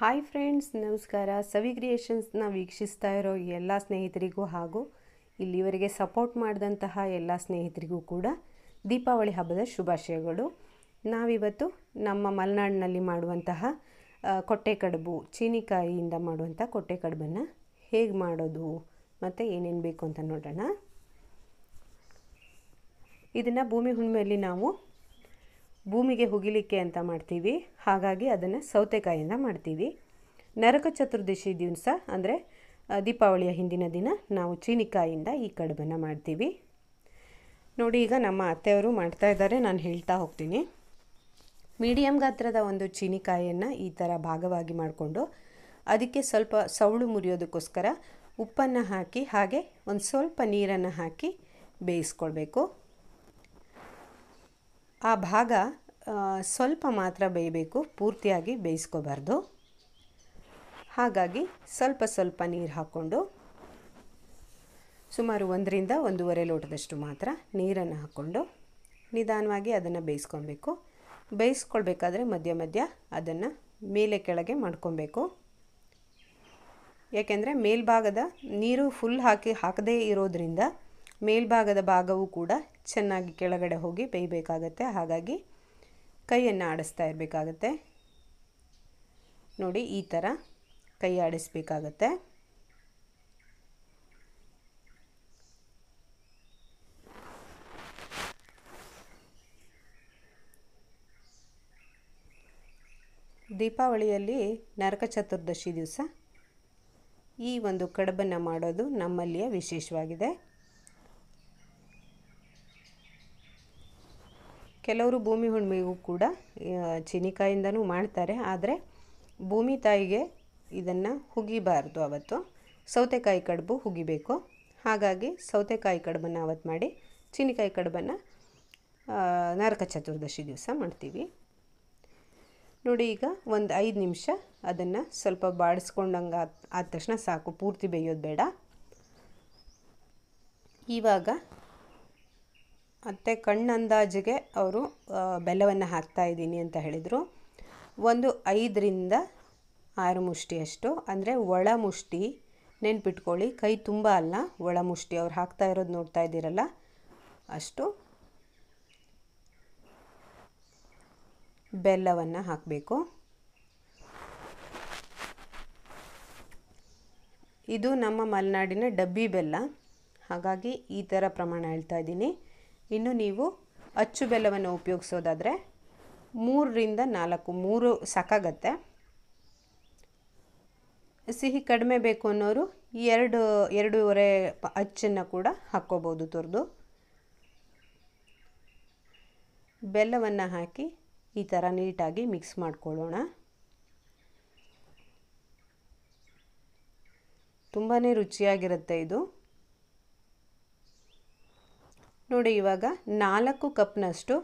Hi friends ನಮಸ್ಕಾರ ಸವಿ ಕ್ರಿಯೇಷನ್ಸ್ನ ವೀಕ್ಷಿಸ್ತಾ ಇರೋ ಎಲ್ಲ ಸ್ನೇಹಿತರಿಗೂ ಹಾಗೂ ಇಲ್ಲಿವರೆಗೆ ಸಪೋರ್ಟ್ ಮಾಡಿದಂತಹ ಎಲ್ಲ ಸ್ನೇಹಿತರಿಗೂ ಕೂಡ ದೀಪಾವಳಿ ಹಬ್ಬದ ಶುಭಾಶಯಗಳು ನಾವಿವತ್ತು ನಮ್ಮ ಮಲೆನಾಡಿನಲ್ಲಿ ಮಾಡುವಂತಹ ಕೊಟ್ಟೆ ಕಡುಬು ಚೀನಿಕಾಯಿಯಿಂದ ಮಾಡುವಂಥ ಕೊಟ್ಟೆ ಕಡುಬನ್ನು ಹೇಗೆ ಮಾಡೋದು ಮತ್ತು ಏನೇನು ಬೇಕು ಅಂತ ನೋಡೋಣ ಇದನ್ನು ಭೂಮಿ ಹುಣ್ಣಿಮೆಯಲ್ಲಿ ನಾವು ಭೂಮಿಗೆ ಹುಗಿಲಿಕ್ಕೆ ಅಂತ ಮಾಡ್ತೀವಿ ಹಾಗಾಗಿ ಅದನ್ನು ಸೌತೆಕಾಯಿಯಿಂದ ಮಾಡ್ತೀವಿ ನರಕ ಚತುರ್ದಶಿ ದಿವಸ ಅಂದರೆ ದೀಪಾವಳಿಯ ಹಿಂದಿನ ದಿನ ನಾವು ಚೀನಿಕಾಯಿಂದ ಈ ಕಡುಬನ್ನು ಮಾಡ್ತೀವಿ ನೋಡಿ ಈಗ ನಮ್ಮ ಅತ್ತೆಯವರು ಮಾಡ್ತಾ ಇದ್ದಾರೆ ನಾನು ಹೇಳ್ತಾ ಹೋಗ್ತೀನಿ ಮೀಡಿಯಂ ಗಾತ್ರದ ಒಂದು ಚೀನಿಕಾಯಿಯನ್ನು ಈ ಥರ ಭಾಗವಾಗಿ ಮಾಡಿಕೊಂಡು ಅದಕ್ಕೆ ಸ್ವಲ್ಪ ಸೌಳು ಮುರಿಯೋದಕ್ಕೋಸ್ಕರ ಉಪ್ಪನ್ನು ಹಾಕಿ ಹಾಗೆ ಒಂದು ಸ್ವಲ್ಪ ನೀರನ್ನು ಹಾಕಿ ಬೇಯಿಸ್ಕೊಳ್ಬೇಕು ಆ ಭಾಗ ಸ್ವಲ್ಪ ಮಾತ್ರ ಬೇಯಬೇಕು ಪೂರ್ತಿಯಾಗಿ ಬೇಯಿಸ್ಕೋಬಾರ್ದು ಹಾಗಾಗಿ ಸ್ವಲ್ಪ ಸ್ವಲ್ಪ ನೀರು ಹಾಕ್ಕೊಂಡು ಸುಮಾರು ಒಂದರಿಂದ ಒಂದೂವರೆ ಲೋಟದಷ್ಟು ಮಾತ್ರ ನೀರನ್ನು ಹಾಕ್ಕೊಂಡು ನಿಧಾನವಾಗಿ ಅದನ್ನು ಬೇಯಿಸ್ಕೊಬೇಕು ಬೇಯಿಸ್ಕೊಳ್ಬೇಕಾದ್ರೆ ಮಧ್ಯ ಮಧ್ಯ ಅದನ್ನು ಮೇಲೆ ಕೆಳಗೆ ಮಾಡ್ಕೊಬೇಕು ಯಾಕೆಂದರೆ ಮೇಲ್ಭಾಗದ ನೀರು ಫುಲ್ ಹಾಕಿ ಹಾಕದೇ ಇರೋದರಿಂದ ಮೇಲ್ಭಾಗದ ಭಾಗವೂ ಕೂಡ ಚೆನ್ನಾಗಿ ಕೆಳಗಡೆ ಹೋಗಿ ಬೇಯಬೇಕಾಗತ್ತೆ ಹಾಗಾಗಿ ಕೈಯನ್ನು ಆಡಿಸ್ತಾ ಇರಬೇಕಾಗತ್ತೆ ನೋಡಿ ಈ ಥರ ಕೈ ಆಡಿಸ್ಬೇಕಾಗತ್ತೆ ದೀಪಾವಳಿಯಲ್ಲಿ ನರಕ ಚತುರ್ದಶಿ ದಿವಸ ಈ ಒಂದು ಕಡಬನ್ನು ಮಾಡೋದು ನಮ್ಮಲ್ಲಿಯ ವಿಶೇಷವಾಗಿದೆ ಕೆಲವರು ಭೂಮಿ ಹುಣ್ಣಿಮೆಗೂ ಕೂಡ ಚೀನಿಕಾಯಿಂದನೂ ಮಾಡ್ತಾರೆ ಆದರೆ ಭೂಮಿ ತಾಯಿಗೆ ಇದನ್ನು ಹುಗಿಬಾರ್ದು ಅವತ್ತು ಸೌತೆಕಾಯಿ ಕಡುಬು ಹುಗಿಬೇಕು ಹಾಗಾಗಿ ಸೌತೆಕಾಯಿ ಕಡುಬನ್ನು ಅವತ್ತು ಮಾಡಿ ಚೀನಿಕಾಯಿ ಕಡುಬನ್ನು ನರಕ ಚತುರ್ದಶಿ ದಿವಸ ಮಾಡ್ತೀವಿ ನೋಡಿ ಈಗ ಒಂದು ಐದು ನಿಮಿಷ ಅದನ್ನು ಸ್ವಲ್ಪ ಬಾಡಿಸ್ಕೊಂಡಂಗೆ ಆದ ತಕ್ಷಣ ಸಾಕು ಪೂರ್ತಿ ಬೇಯೋದು ಬೇಡ ಇವಾಗ ಮತ್ತು ಕಣ್ಣಂದಾಜಿಗೆ ಅವರು ಬೆಲ್ಲವನ್ನು ಹಾಕ್ತಾ ಇದ್ದೀನಿ ಅಂತ ಹೇಳಿದರು ಒಂದು ಐದರಿಂದ ಆರು ಮುಷ್ಟಿಯಷ್ಟು ಅಂದರೆ ಒಳ ಮುಷ್ಟಿ ನೆನ್ಪಿಟ್ಕೊಳ್ಳಿ ಕೈ ತುಂಬ ಅಲ್ಲ ಒಳ ಮುಷ್ಟಿ ಅವ್ರು ಹಾಕ್ತಾ ಇರೋದು ನೋಡ್ತಾ ಇದ್ದೀರಲ್ಲ ಅಷ್ಟು ಬೆಲ್ಲವನ್ನು ಹಾಕಬೇಕು ಇದು ನಮ್ಮ ಮಲೆನಾಡಿನ ಡಬ್ಬಿ ಬೆಲ್ಲ ಹಾಗಾಗಿ ಈ ಥರ ಪ್ರಮಾಣ ಹೇಳ್ತಾ ಇದ್ದೀನಿ ಇನ್ನು ನೀವು ಅಚ್ಚು ಬೆಲ್ಲವನ್ನು ಉಪಯೋಗಿಸೋದಾದರೆ ಮೂರರಿಂದ ನಾಲ್ಕು ಮೂರು ಸಾಕಾಗತ್ತೆ ಸಿಹಿ ಕಡಿಮೆ ಬೇಕು ಅನ್ನೋರು ಎರಡು ಎರಡೂವರೆ ಅಚ್ಚನ್ನು ಕೂಡ ಹಾಕ್ಕೋಬೋದು ತುರಿದು ಬೆಲ್ಲವನ್ನು ಹಾಕಿ ಈ ಥರ ನೀಟಾಗಿ ಮಿಕ್ಸ್ ಮಾಡ್ಕೊಳ್ಳೋಣ ತುಂಬಾ ರುಚಿಯಾಗಿರುತ್ತೆ ಇದು ನೋಡಿ ಇವಾಗ ನಾಲ್ಕು ಕಪ್ನಷ್ಟು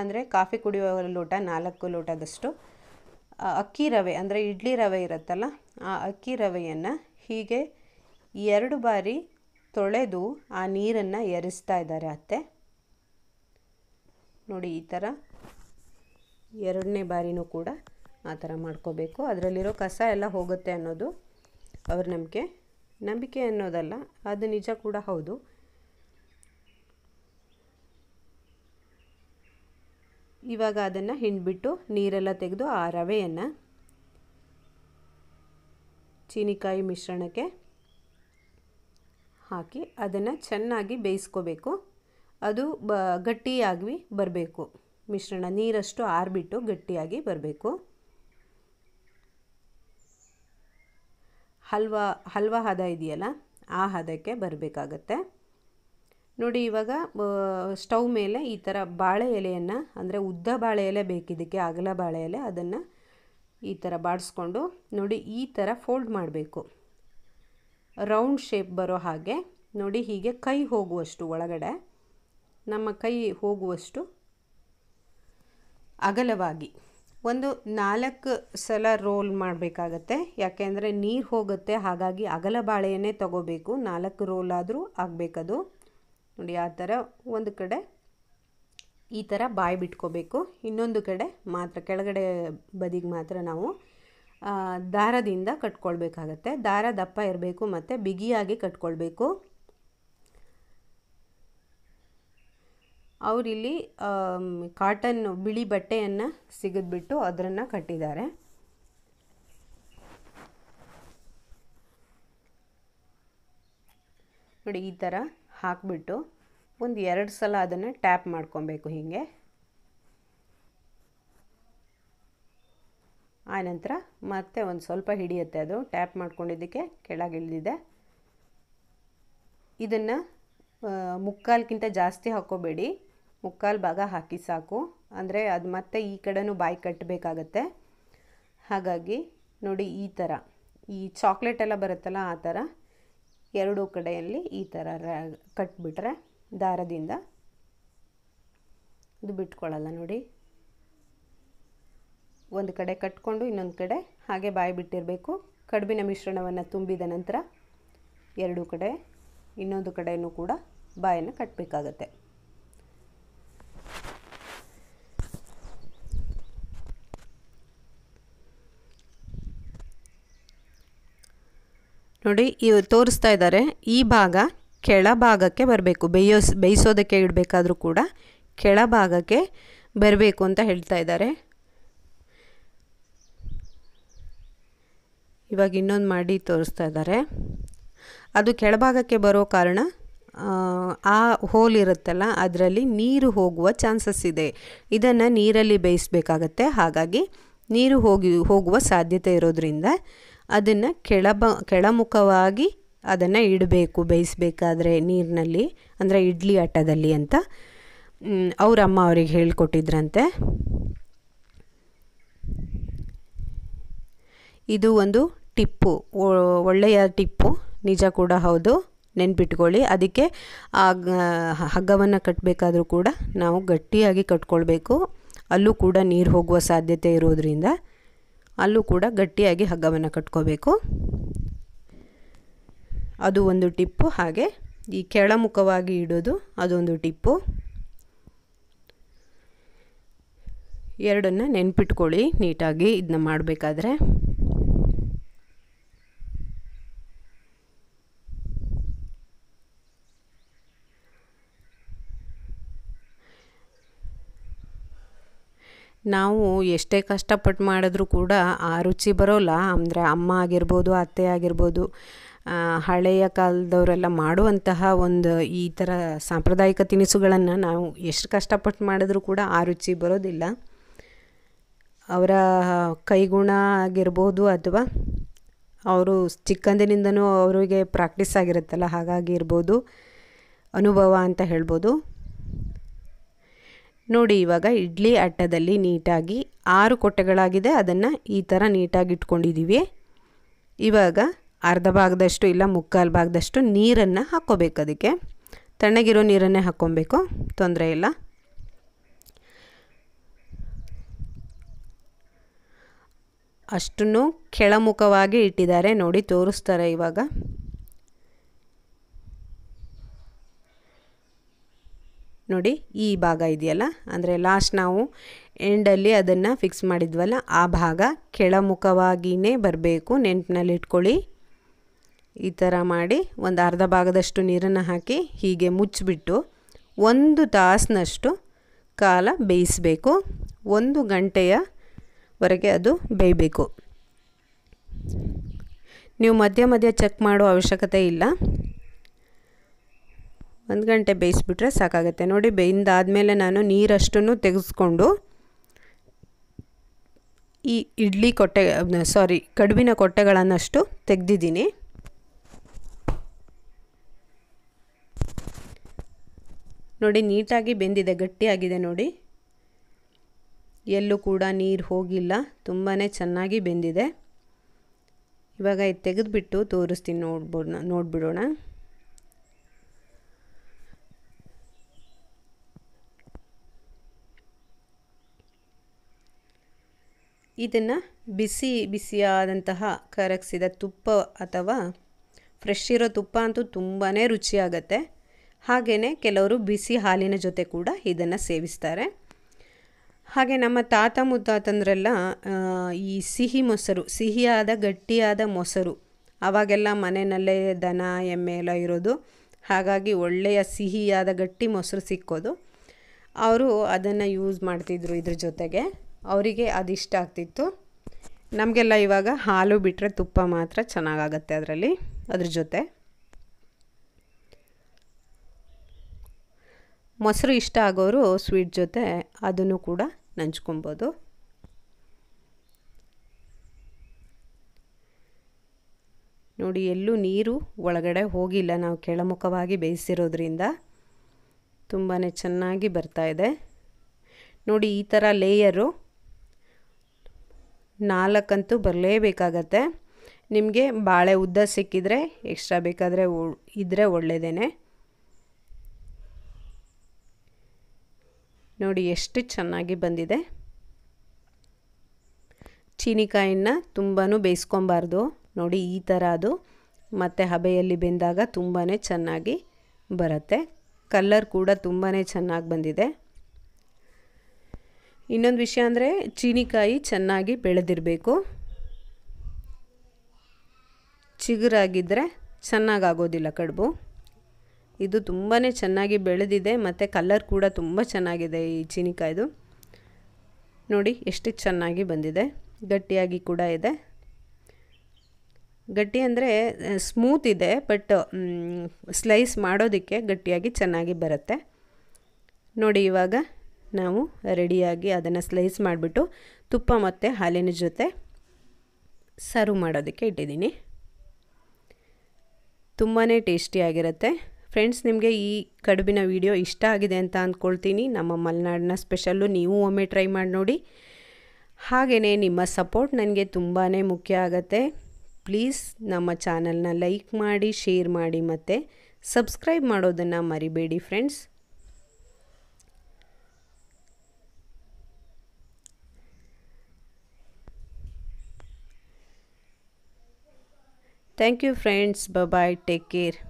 ಅಂದರೆ ಕಾಫಿ ಕುಡಿಯುವ ಲೋಟ ನಾಲ್ಕು ಲೋಟದಷ್ಟು ಅಕ್ಕಿ ರವೆ ಅಂದರೆ ಇಡ್ಲಿ ರವೆ ಇರುತ್ತಲ್ಲ ಆ ಅಕ್ಕಿ ರವೆಯನ್ನು ಹೀಗೆ ಎರಡು ಬಾರಿ ತೊಳೆದು ಆ ನೀರನ್ನು ಎರಿಸ್ತಾ ಇದ್ದಾರೆ ಅತ್ತೆ ನೋಡಿ ಈ ಥರ ಎರಡನೇ ಬಾರಿನೂ ಕೂಡ ಆ ಥರ ಮಾಡ್ಕೋಬೇಕು ಅದರಲ್ಲಿರೋ ಕಸ ಎಲ್ಲ ಹೋಗುತ್ತೆ ಅನ್ನೋದು ಅವ್ರ ನಂಬಿಕೆ ನಂಬಿಕೆ ಅನ್ನೋದಲ್ಲ ಅದು ನಿಜ ಕೂಡ ಹೌದು ಇವಾಗ ಅದನ್ನು ಹಿಂಡ್ಬಿಟ್ಟು ನೀರೆಲ್ಲ ತೆಗೆದು ಆ ರವೆಯನ್ನು ಚೀನಿಕಾಯಿ ಮಿಶ್ರಣಕ್ಕೆ ಹಾಕಿ ಅದನ್ನು ಚೆನ್ನಾಗಿ ಬೇಯಿಸ್ಕೋಬೇಕು ಅದು ಬ ಗಟ್ಟಿಯಾಗಿ ಬರಬೇಕು ಮಿಶ್ರಣ ನೀರಷ್ಟು ಆರಿಬಿಟ್ಟು ಗಟ್ಟಿಯಾಗಿ ಬರಬೇಕು ಹಲ್ವಾ ಹಲ್ವಾ ಹದ ಇದೆಯಲ್ಲ ಆ ಹದಕ್ಕೆ ಬರಬೇಕಾಗತ್ತೆ ನೋಡಿ ಇವಾಗ ಸ್ಟವ್ ಮೇಲೆ ಈ ಥರ ಬಾಳೆ ಎಲೆಯನ್ನು ಅಂದರೆ ಉದ್ದ ಬಾಳೆ ಎಲೆ ಬೇಕಿದ್ದಕ್ಕೆ ಅಗಲ ಬಾಳೆ ಎಲೆ ಅದನ್ನು ಈ ಥರ ಬಾಡಿಸ್ಕೊಂಡು ನೋಡಿ ಈ ಥರ ಫೋಲ್ಡ್ ಮಾಡಬೇಕು ರೌಂಡ್ ಶೇಪ್ ಬರೋ ಹಾಗೆ ನೋಡಿ ಹೀಗೆ ಕೈ ಹೋಗುವಷ್ಟು ಒಳಗಡೆ ನಮ್ಮ ಕೈ ಹೋಗುವಷ್ಟು ಅಗಲವಾಗಿ ಒಂದು ನಾಲ್ಕು ಸಲ ರೋಲ್ ಮಾಡಬೇಕಾಗತ್ತೆ ಯಾಕೆಂದರೆ ನೀರು ಹೋಗುತ್ತೆ ಹಾಗಾಗಿ ಅಗಲ ಬಾಳೆಯನ್ನೇ ತಗೋಬೇಕು ನಾಲ್ಕು ರೋಲ್ ಆದರೂ ಆಗಬೇಕದು ನೋಡಿ ಆ ಥರ ಒಂದು ಕಡೆ ಈ ಥರ ಬಾಯಿ ಬಿಟ್ಕೋಬೇಕು ಇನ್ನೊಂದು ಕಡೆ ಮಾತ್ರ ಕೆಳಗಡೆ ಬದಿಗೆ ಮಾತ್ರ ನಾವು ದಾರದಿಂದ ಕಟ್ಕೊಳ್ಬೇಕಾಗತ್ತೆ ದಾರ ದಪ್ಪ ಇರಬೇಕು ಮತ್ತು ಬಿಗಿಯಾಗಿ ಕಟ್ಕೊಳ್ಬೇಕು ಅವರಿಲ್ಲಿ ಕಾಟನ್ ಬಿಳಿ ಬಟ್ಟೆಯನ್ನು ಸಿಗದ್ಬಿಟ್ಟು ಅದರನ್ನು ಕಟ್ಟಿದ್ದಾರೆ ನೋಡಿ ಈ ಥರ ಹಾಕಿಬಿಟ್ಟು ಒಂದು ಎರಡು ಸಲ ಅದನ್ನು ಟ್ಯಾಪ್ ಮಾಡ್ಕೊಬೇಕು ಹೀಗೆ ಆನಂತರ ಮತ್ತೆ ಒಂದು ಸ್ವಲ್ಪ ಹಿಡಿಯುತ್ತೆ ಅದು ಟ್ಯಾಪ್ ಮಾಡ್ಕೊಂಡಿದ್ದಕ್ಕೆ ಕೆಳಗಿಳಿದಿದೆ ಇದನ್ನು ಮುಕ್ಕಾಲ್ಗಿಂತ ಜಾಸ್ತಿ ಹಾಕೋಬೇಡಿ ಮುಕ್ಕಾಲು ಭಾಗ ಹಾಕಿ ಸಾಕು ಅಂದರೆ ಅದು ಮತ್ತೆ ಈ ಕಡೆನೂ ಬಾಯಿ ಕಟ್ಟಬೇಕಾಗತ್ತೆ ಹಾಗಾಗಿ ನೋಡಿ ಈ ಥರ ಈ ಚಾಕ್ಲೇಟ್ ಎಲ್ಲ ಬರುತ್ತಲ್ಲ ಆ ಥರ ಎರಡೂ ಕಡೆಯಲ್ಲಿ ಈ ಥರ ರ ಕಟ್ಬಿಟ್ರೆ ದಾರದಿಂದ ಇದು ಬಿಟ್ಕೊಳ್ಳಲ್ಲ ನೋಡಿ ಒಂದು ಕಡೆ ಕಟ್ಕೊಂಡು ಇನ್ನೊಂದು ಕಡೆ ಹಾಗೆ ಬಾಯಿ ಬಿಟ್ಟಿರಬೇಕು ಕಡುಬಿನ ಮಿಶ್ರಣವನ್ನು ತುಂಬಿದ ನಂತರ ಎರಡೂ ಕಡೆ ಇನ್ನೊಂದು ಕಡೆಯೂ ಕೂಡ ಬಾಯನ್ನು ಕಟ್ಟಬೇಕಾಗತ್ತೆ ನೋಡಿ ಇವ್ರು ತೋರಿಸ್ತಾ ಇದ್ದಾರೆ ಈ ಭಾಗ ಕೆಳಭಾಗಕ್ಕೆ ಬರಬೇಕು ಬೇಯೋಸ್ ಬೇಯಿಸೋದಕ್ಕೆ ಇಡಬೇಕಾದ್ರೂ ಕೂಡ ಕೆಳಭಾಗಕ್ಕೆ ಬರಬೇಕು ಅಂತ ಹೇಳ್ತಾ ಇದ್ದಾರೆ ಇವಾಗ ಇನ್ನೊಂದು ಮಾಡಿ ತೋರಿಸ್ತಾ ಇದ್ದಾರೆ ಅದು ಕೆಳಭಾಗಕ್ಕೆ ಬರೋ ಕಾರಣ ಆ ಹೋಲ್ ಇರುತ್ತಲ್ಲ ಅದರಲ್ಲಿ ನೀರು ಹೋಗುವ ಚಾನ್ಸಸ್ ಇದೆ ಇದನ್ನು ನೀರಲ್ಲಿ ಬೇಯಿಸಬೇಕಾಗತ್ತೆ ಹಾಗಾಗಿ ನೀರು ಹೋಗಿ ಹೋಗುವ ಸಾಧ್ಯತೆ ಇರೋದರಿಂದ ಅದನ್ನು ಕೆಳಬ ಕೆಳಮುಖವಾಗಿ ಅದನ್ನು ಇಡಬೇಕು ಬೇಯಿಸಬೇಕಾದ್ರೆ ನೀರಿನಲ್ಲಿ ಅಂದರೆ ಇಡ್ಲಿ ಆಟದಲ್ಲಿ ಅಂತ ಅವರಮ್ಮ ಅಮ್ಮ ಅವ್ರಿಗೆ ಹೇಳಿಕೊಟ್ಟಿದ್ರಂತೆ ಇದು ಒಂದು ಟಿಪ್ಪು ಒಳ್ಳೆಯ ಟಿಪ್ಪು ನಿಜ ಕೂಡ ಹೌದು ನೆನ್ಪಿಟ್ಕೊಳ್ಳಿ ಅದಕ್ಕೆ ಆ ಹಗ್ಗವನ್ನು ಕಟ್ಟಬೇಕಾದ್ರೂ ಕೂಡ ನಾವು ಗಟ್ಟಿಯಾಗಿ ಕಟ್ಕೊಳ್ಬೇಕು ಅಲ್ಲೂ ಕೂಡ ನೀರು ಹೋಗುವ ಸಾಧ್ಯತೆ ಇರೋದರಿಂದ ಅಲ್ಲೂ ಕೂಡ ಗಟ್ಟಿಯಾಗಿ ಹಗ್ಗವನ್ನು ಕಟ್ಕೋಬೇಕು ಅದು ಒಂದು ಟಿಪ್ಪು ಹಾಗೆ ಈ ಕೆಳಮುಖವಾಗಿ ಇಡೋದು ಅದೊಂದು ಟಿಪ್ಪು ಎರಡನ್ನು ನೆನ್ಪಿಟ್ಕೊಳ್ಳಿ ನೀಟಾಗಿ ಇದನ್ನ ಮಾಡಬೇಕಾದ್ರೆ ನಾವು ಎಷ್ಟೇ ಕಷ್ಟಪಟ್ಟು ಮಾಡಿದ್ರೂ ಕೂಡ ಆ ರುಚಿ ಬರೋಲ್ಲ ಅಂದರೆ ಅಮ್ಮ ಆಗಿರ್ಬೋದು ಅತ್ತೆ ಆಗಿರ್ಬೋದು ಹಳೆಯ ಕಾಲದವರೆಲ್ಲ ಮಾಡುವಂತಹ ಒಂದು ಈ ಥರ ಸಾಂಪ್ರದಾಯಿಕ ತಿನಿಸುಗಳನ್ನು ನಾವು ಎಷ್ಟು ಕಷ್ಟಪಟ್ಟು ಮಾಡಿದ್ರೂ ಕೂಡ ಆ ರುಚಿ ಬರೋದಿಲ್ಲ ಅವರ ಕೈಗುಣ ಆಗಿರ್ಬೋದು ಅಥವಾ ಅವರು ಚಿಕ್ಕಂದಿನಿಂದನೂ ಅವರಿಗೆ ಪ್ರಾಕ್ಟೀಸ್ ಆಗಿರುತ್ತಲ್ಲ ಹಾಗಾಗಿ ಇರ್ಬೋದು ಅನುಭವ ಅಂತ ಹೇಳ್ಬೋದು ನೋಡಿ ಇವಾಗ ಇಡ್ಲಿ ಅಟ್ಟದಲ್ಲಿ ನೀಟಾಗಿ ಆರು ಕೊಟ್ಟೆಗಳಾಗಿದೆ ಅದನ್ನು ಈ ಥರ ನೀಟಾಗಿಟ್ಕೊಂಡಿದ್ದೀವಿ ಇವಾಗ ಅರ್ಧ ಭಾಗದಷ್ಟು ಇಲ್ಲ ಮುಕ್ಕಾಲು ಭಾಗದಷ್ಟು ನೀರನ್ನು ಹಾಕ್ಕೋಬೇಕು ಅದಕ್ಕೆ ತಣ್ಣಗಿರೋ ನೀರನ್ನೇ ಹಾಕ್ಕೊಬೇಕು ತೊಂದರೆ ಇಲ್ಲ ಅಷ್ಟನ್ನು ಕೆಳಮುಖವಾಗಿ ಇಟ್ಟಿದ್ದಾರೆ ನೋಡಿ ತೋರಿಸ್ತಾರೆ ಇವಾಗ ನೋಡಿ ಈ ಭಾಗ ಇದೆಯಲ್ಲ ಅಂದರೆ ಲಾಸ್ಟ್ ನಾವು ಎಂಡಲ್ಲಿ ಅದನ್ನು ಫಿಕ್ಸ್ ಮಾಡಿದ್ವಲ್ಲ ಆ ಭಾಗ ಕೆಳಮುಖವಾಗಿಯೇ ಬರಬೇಕು ನೆಂಟಿನಲ್ಲಿ ಇಟ್ಕೊಳ್ಳಿ ಈ ಥರ ಮಾಡಿ ಒಂದು ಅರ್ಧ ಭಾಗದಷ್ಟು ನೀರನ್ನು ಹಾಕಿ ಹೀಗೆ ಮುಚ್ಚಿಬಿಟ್ಟು ಒಂದು ತಾಸಿನಷ್ಟು ಕಾಲ ಬೇಯಿಸಬೇಕು ಒಂದು ಗಂಟೆಯವರೆಗೆ ಅದು ಬೇಯಬೇಕು ನೀವು ಮಧ್ಯ ಮಧ್ಯ ಚೆಕ್ ಮಾಡೋ ಅವಶ್ಯಕತೆ ಇಲ್ಲ ಒಂದು ಗಂಟೆ ಬೇಯಿಸ್ಬಿಟ್ರೆ ಸಾಕಾಗುತ್ತೆ ನೋಡಿ ಬೆಂದಾದಮೇಲೆ ನಾನು ನೀರಷ್ಟನ್ನು ತೆಗೆಸ್ಕೊಂಡು ಈ ಇಡ್ಲಿ ಕೊಟ್ಟೆ ಸಾರಿ ಕಡುಬಿನ ಕೊಟ್ಟೆಗಳನ್ನಷ್ಟು ತೆಗೆದಿದ್ದೀನಿ ನೋಡಿ ನೀಟಾಗಿ ಬೆಂದಿದೆ ಗಟ್ಟಿಯಾಗಿದೆ ನೋಡಿ ಎಲ್ಲೂ ಕೂಡ ನೀರು ಹೋಗಿಲ್ಲ ತುಂಬಾ ಚೆನ್ನಾಗಿ ಬೆಂದಿದೆ ಇವಾಗ ಇದು ತೆಗೆದುಬಿಟ್ಟು ತೋರಿಸ್ತೀನಿ ನೋಡ್ಬೋದು ನೋಡಿಬಿಡೋಣ ಇದನ್ನು ಬಿಸಿ ಬಿಸಿಯಾದಂತಹ ಕರಗಿಸಿದ ತುಪ್ಪ ಅಥವಾ ಫ್ರೆಶ್ ಇರೋ ತುಪ್ಪ ಅಂತೂ ತುಂಬಾ ರುಚಿಯಾಗತ್ತೆ ಹಾಗೆಯೇ ಕೆಲವರು ಬಿಸಿ ಹಾಲಿನ ಜೊತೆ ಕೂಡ ಇದನ್ನು ಸೇವಿಸ್ತಾರೆ ಹಾಗೆ ನಮ್ಮ ತಾತ ಮುತ್ತಾತಂದ್ರೆಲ್ಲ ಈ ಸಿಹಿ ಮೊಸರು ಸಿಹಿಯಾದ ಗಟ್ಟಿಯಾದ ಮೊಸರು ಆವಾಗೆಲ್ಲ ಮನೆಯಲ್ಲೇ ದನ ಎಮ್ಮೆ ಎಲ್ಲ ಇರೋದು ಹಾಗಾಗಿ ಒಳ್ಳೆಯ ಸಿಹಿಯಾದ ಗಟ್ಟಿ ಮೊಸರು ಸಿಕ್ಕೋದು ಅವರು ಅದನ್ನು ಯೂಸ್ ಮಾಡ್ತಿದ್ರು ಇದ್ರ ಜೊತೆಗೆ ಅವರಿಗೆ ಅದು ಇಷ್ಟ ಆಗ್ತಿತ್ತು ನಮಗೆಲ್ಲ ಇವಾಗ ಹಾಲು ಬಿಟ್ಟರೆ ತುಪ್ಪ ಮಾತ್ರ ಚೆನ್ನಾಗಾಗತ್ತೆ ಅದರಲ್ಲಿ ಅದ್ರ ಜೊತೆ ಮೊಸರು ಇಷ್ಟ ಆಗೋರು ಸ್ವೀಟ್ ಜೊತೆ ಅದನ್ನು ಕೂಡ ನಂಚ್ಕೊಬೋದು ನೋಡಿ ಎಲ್ಲೂ ನೀರು ಒಳಗಡೆ ಹೋಗಿಲ್ಲ ನಾವು ಕೆಳಮುಖವಾಗಿ ಬೇಯಿಸಿರೋದ್ರಿಂದ ತುಂಬಾ ಚೆನ್ನಾಗಿ ಬರ್ತಾ ಇದೆ ನೋಡಿ ಈ ಥರ ಲೇಯರು ನಾಲ್ಕಂತೂ ಬರಲೇಬೇಕಾಗತ್ತೆ ನಿಮಗೆ ಬಾಳೆ ಉದ್ದ ಸಿಕ್ಕಿದರೆ ಎಕ್ಸ್ಟ್ರಾ ಬೇಕಾದರೆ ಇದ್ದರೆ ಒಳ್ಳೆಯದೇ ನೋಡಿ ಎಷ್ಟು ಚೆನ್ನಾಗಿ ಬಂದಿದೆ ಚೀನಿಕಾಯಿನ ತುಂಬಾ ಬೇಯಿಸ್ಕೊಬಾರ್ದು ನೋಡಿ ಈ ಥರ ಅದು ಮತ್ತು ಹಬೆಯಲ್ಲಿ ಬೆಂದಾಗ ತುಂಬಾ ಚೆನ್ನಾಗಿ ಬರುತ್ತೆ ಕಲ್ಲರ್ ಕೂಡ ತುಂಬಾ ಚೆನ್ನಾಗಿ ಬಂದಿದೆ ಇನ್ನೊಂದು ವಿಷಯ ಅಂದರೆ ಚೀನಿಕಾಯಿ ಚೆನ್ನಾಗಿ ಬೆಳೆದಿರಬೇಕು ಚಿಗುರಾಗಿದ್ದರೆ ಚೆನ್ನಾಗಾಗೋದಿಲ್ಲ ಕಡುಬು ಇದು ತುಂಬಾ ಚೆನ್ನಾಗಿ ಬೆಳೆದಿದೆ ಮತ್ತು ಕಲರ್ ಕೂಡ ತುಂಬ ಚೆನ್ನಾಗಿದೆ ಈ ಚೀನಿಕಾಯ್ದು ನೋಡಿ ಎಷ್ಟು ಚೆನ್ನಾಗಿ ಬಂದಿದೆ ಗಟ್ಟಿಯಾಗಿ ಕೂಡ ಇದೆ ಗಟ್ಟಿ ಅಂದರೆ ಸ್ಮೂತ್ ಇದೆ ಬಟ್ ಸ್ಲೈಸ್ ಮಾಡೋದಕ್ಕೆ ಗಟ್ಟಿಯಾಗಿ ಚೆನ್ನಾಗಿ ಬರುತ್ತೆ ನೋಡಿ ಇವಾಗ ನಾವು ರೆಡಿಯಾಗಿ ಅದನ್ನು ಸ್ಲೈಸ್ ಮಾಡಿಬಿಟ್ಟು ತುಪ್ಪ ಮತ್ತು ಹಾಲಿನ ಜೊತೆ ಸರ್ವ್ ಮಾಡೋದಕ್ಕೆ ಇಟ್ಟಿದ್ದೀನಿ ತುಂಬಾ ಟೇಸ್ಟಿಯಾಗಿರುತ್ತೆ ಫ್ರೆಂಡ್ಸ್ ನಿಮಗೆ ಈ ಕಡುಬಿನ ವಿಡಿಯೋ ಇಷ್ಟ ಆಗಿದೆ ಅಂತ ಅಂದ್ಕೊಳ್ತೀನಿ ನಮ್ಮ ಮಲೆನಾಡಿನ ಸ್ಪೆಷಲ್ಲು ನೀವು ಒಮ್ಮೆ ಟ್ರೈ ಮಾಡಿ ನೋಡಿ ಹಾಗೆಯೇ ನಿಮ್ಮ ಸಪೋರ್ಟ್ ನನಗೆ ತುಂಬಾ ಮುಖ್ಯ ಆಗುತ್ತೆ ಪ್ಲೀಸ್ ನಮ್ಮ ಚಾನಲ್ನ ಲೈಕ್ ಮಾಡಿ ಶೇರ್ ಮಾಡಿ ಮತ್ತು ಸಬ್ಸ್ಕ್ರೈಬ್ ಮಾಡೋದನ್ನು ಮರಿಬೇಡಿ friends Thank you friends. Bye bye. Take care.